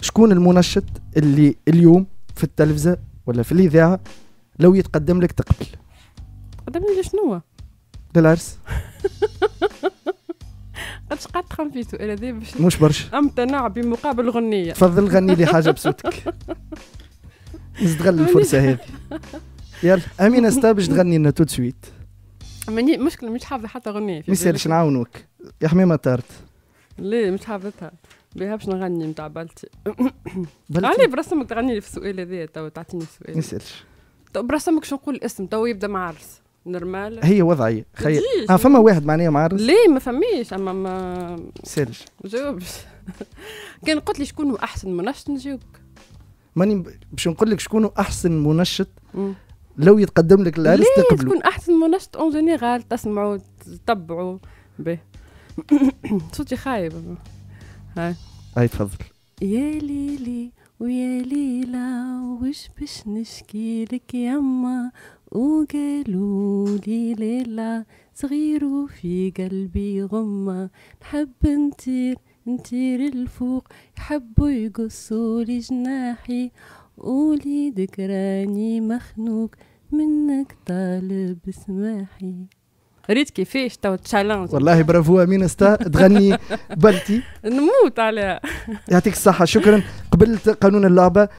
شكون المنشط اللي اليوم في التلفزه ولا في الاذاعه لو يتقدم لك تقبل تقدم لي شنو للعرس قد قاعد تخمم في السؤال هذا باش مش برشا امتنع بمقابل غنيه تفضل غني لي حاجه بصوتك نستغل الفرصه هذه يلا امينه ستا باش تغني لنا تو سويت ماني مشكل مش حافظه حتى غنيه ما يسالش نعاونوك يا حميمه طارت ليه مش حافظتها باش نغني نتاع بلتي علي برسمك تغني لي في السؤال هذايا تو تعطيني السؤال ما يسالش برسمك شو نقول الاسم تو يبدا معرس نورمال هي وضعيه خي اه فما واحد معناها معرس ليه ما فماش اما ما سالش جاوبش كان قلت لي شكون احسن منشط نجاوبك ماني باش نقول لك شكون احسن منشط لو يتقدم لك العرس تقبله شكون احسن منشط اون جينيرال تسمعوا تتبعوا به صوتي خايب هاي تفضل يا ليلي ويا ليلى وش باش نشكي لك يما وقالوا لي ليلى صغير وفي قلبي غمة نحب نطير نطير الفوق يحبوا يقصوا لي جناحي ولي ذكراني مخنوق منك طالب سماحي ريت كيفاش تو تشالنج والله برافو امين استا تغني بلتي نموت عليها يعطيك الصحه شكرا قبلت قانون اللعبه